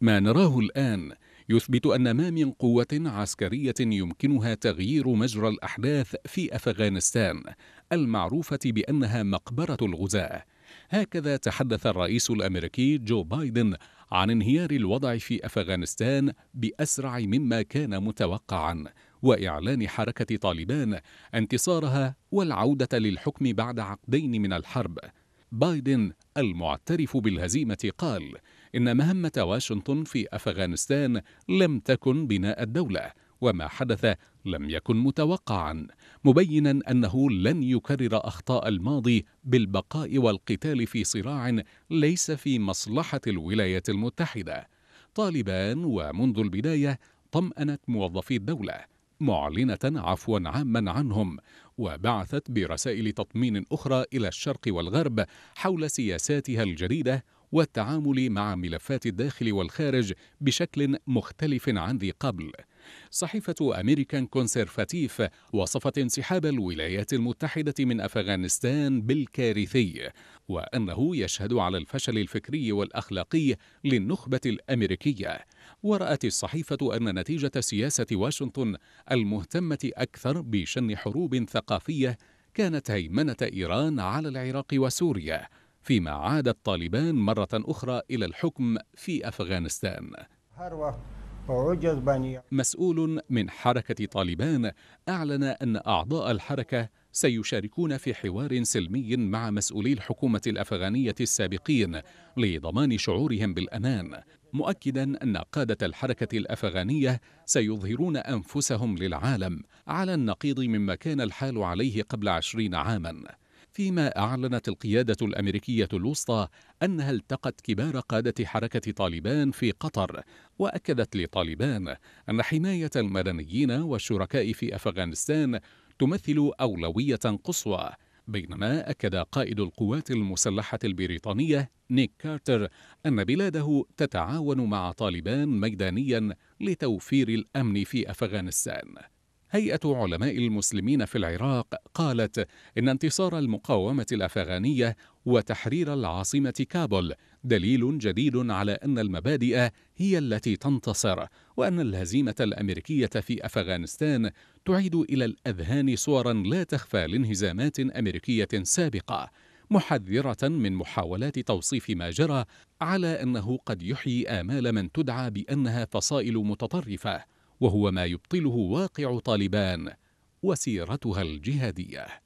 ما نراه الآن يثبت أن ما من قوة عسكرية يمكنها تغيير مجرى الأحداث في أفغانستان المعروفة بأنها مقبرة الغزاة هكذا تحدث الرئيس الأمريكي جو بايدن عن انهيار الوضع في أفغانستان بأسرع مما كان متوقعا وإعلان حركة طالبان انتصارها والعودة للحكم بعد عقدين من الحرب بايدن المعترف بالهزيمة قال إن مهمة واشنطن في أفغانستان لم تكن بناء الدولة وما حدث لم يكن متوقعا مبينا أنه لن يكرر أخطاء الماضي بالبقاء والقتال في صراع ليس في مصلحة الولايات المتحدة طالبان ومنذ البداية طمأنت موظفي الدولة معلنة عفوا عاما عنهم وبعثت برسائل تطمين أخرى إلى الشرق والغرب حول سياساتها الجديدة والتعامل مع ملفات الداخل والخارج بشكل مختلف عن ذي قبل صحيفة أمريكان كونسرفاتيف وصفت انسحاب الولايات المتحدة من أفغانستان بالكارثي وأنه يشهد على الفشل الفكري والأخلاقي للنخبة الأمريكية ورأت الصحيفة أن نتيجة سياسة واشنطن المهتمة أكثر بشن حروب ثقافية كانت هيمنة إيران على العراق وسوريا فيما عاد الطالبان مرة أخرى إلى الحكم في أفغانستان مسؤول من حركة طالبان أعلن أن أعضاء الحركة سيشاركون في حوار سلمي مع مسؤولي الحكومة الأفغانية السابقين لضمان شعورهم بالأمان مؤكدا أن قادة الحركة الأفغانية سيظهرون أنفسهم للعالم على النقيض مما كان الحال عليه قبل عشرين عاماً فيما أعلنت القيادة الأمريكية الوسطى أنها التقت كبار قادة حركة طالبان في قطر وأكدت لطالبان أن حماية المدنيين والشركاء في أفغانستان تمثل أولوية قصوى بينما أكد قائد القوات المسلحة البريطانية نيك كارتر أن بلاده تتعاون مع طالبان ميدانيا لتوفير الأمن في أفغانستان هيئة علماء المسلمين في العراق قالت إن انتصار المقاومة الأفغانية وتحرير العاصمة كابول دليل جديد على أن المبادئ هي التي تنتصر وأن الهزيمة الأمريكية في أفغانستان تعيد إلى الأذهان صورا لا تخفى لانهزامات أمريكية سابقة محذرة من محاولات توصيف ما جرى على أنه قد يحيي آمال من تدعى بأنها فصائل متطرفة وهو ما يبطله واقع طالبان وسيرتها الجهاديه